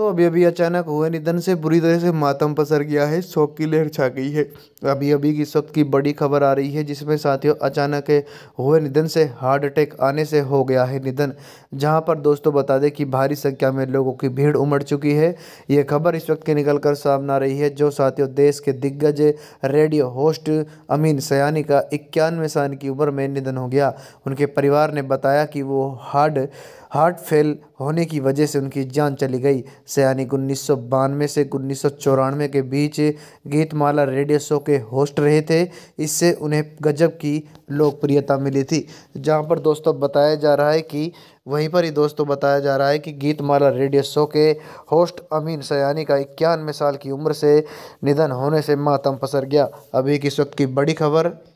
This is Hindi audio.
दोस्तों अभी अभी अचानक हुए निधन से बुरी तरह से मातम पसर गया है शोक की लहर छा गई है अभी अभी इस वक्त की बड़ी खबर आ रही है जिसमें साथियों अचानक हुए निधन से हार्ट अटैक आने से हो गया है निधन जहां पर दोस्तों बता दें कि भारी संख्या में लोगों की भीड़ उमड़ चुकी है ये खबर इस वक्त की निकल कर सामने आ रही है जो साथियों देश के दिग्गज रेडियो होस्ट अमीन सयानी का इक्यानवे साल की उम्र में निधन हो गया उनके परिवार ने बताया कि वो हार्ट हार्ट फेल होने की वजह से उनकी जान चली गई से यानी उन्नीस सौ बानवे से उन्नीस सौ चौरानवे के बीच गीतमाला रेडियो शो के होस्ट रहे थे इससे उन्हें गजब की लोकप्रियता मिली थी जहाँ पर दोस्तों बताया जा रहा है कि वहीं पर ही दोस्तों बताया जा रहा है कि गीतमाला रेडियो शो के होस्ट अमीन सयानी का इक्यानवे साल की उम्र से निधन होने से मातम पसर गया अभी किस वक्त की बड़ी खबर